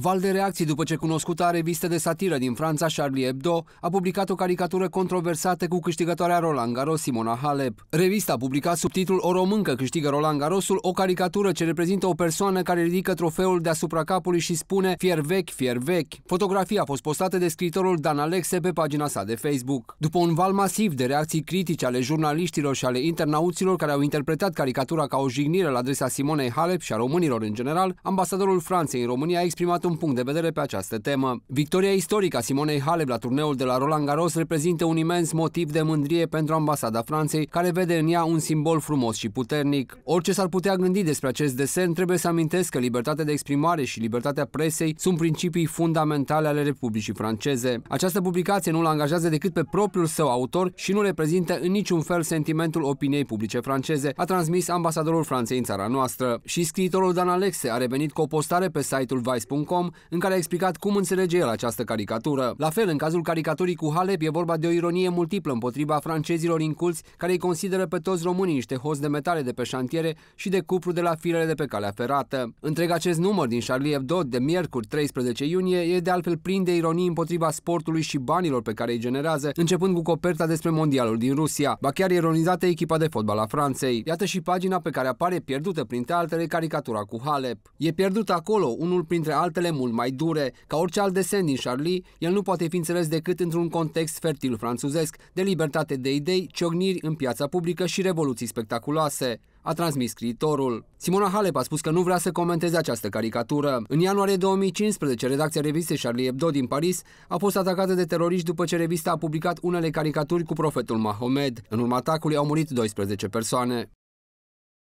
Val de reacții după ce cunoscuta revistă de satiră din Franța Charlie Hebdo a publicat o caricatură controversată cu câștigătoarea Roland Garros Simona Halep. Revista a publicat subtitlul O româncă câștigă Roland Garrosul o caricatură ce reprezintă o persoană care ridică trofeul deasupra capului și spune fier vechi, fier vechi. Fotografia a fost postată de scriitorul Dan Alexe pe pagina sa de Facebook. După un val masiv de reacții critice ale jurnaliștilor și ale internauților care au interpretat caricatura ca o jignire la adresa Simonei Halep și a românilor în general, ambasadorul Franței în România a exprimat un punct de vedere pe această temă. Victoria istorică a Simonei Halep la turneul de la Roland Garros reprezintă un imens motiv de mândrie pentru ambasada Franței, care vede în ea un simbol frumos și puternic. Orice s-ar putea gândi despre acest desen, trebuie să amintesc că libertatea de exprimare și libertatea presei sunt principii fundamentale ale Republicii franceze. Această publicație nu-l angajează decât pe propriul său autor și nu reprezintă în niciun fel sentimentul opiniei publice franceze, a transmis ambasadorul Franței în țara noastră. Și scriitorul Dan Alexe a revenit cu o postare pe site-ul vice.com Telecom, în care a explicat cum înțelege el această caricatură. La fel, în cazul caricaturii cu Halep, e vorba de o ironie multiplă împotriva francezilor inculți care îi consideră pe toți românii niște hoți de metale de pe șantiere și de cupru de la firele de pe calea ferată. Întreg acest număr din Charlie Hebdo de miercuri 13 iunie e de altfel plin de ironii împotriva sportului și banilor pe care îi generează, începând cu coperta despre mondialul din Rusia, ba chiar ironizată echipa de fotbal a Franței. Iată și pagina pe care apare pierdută printre altele caricatura cu Halep. E pierdută acolo, unul printre altele ale mult mai dure. Ca orice alt desen din Charlie, el nu poate fi înțeles decât într-un context fertil franțuzesc, de libertate de idei, ciogniri în piața publică și revoluții spectaculoase a transmis scriitorul. Simona Halep a spus că nu vrea să comenteze această caricatură. În ianuarie 2015, redacția revistei Charlie Hebdo din Paris a fost atacată de teroriști după ce revista a publicat unele caricaturi cu profetul Mahomed. În urma atacului au murit 12 persoane.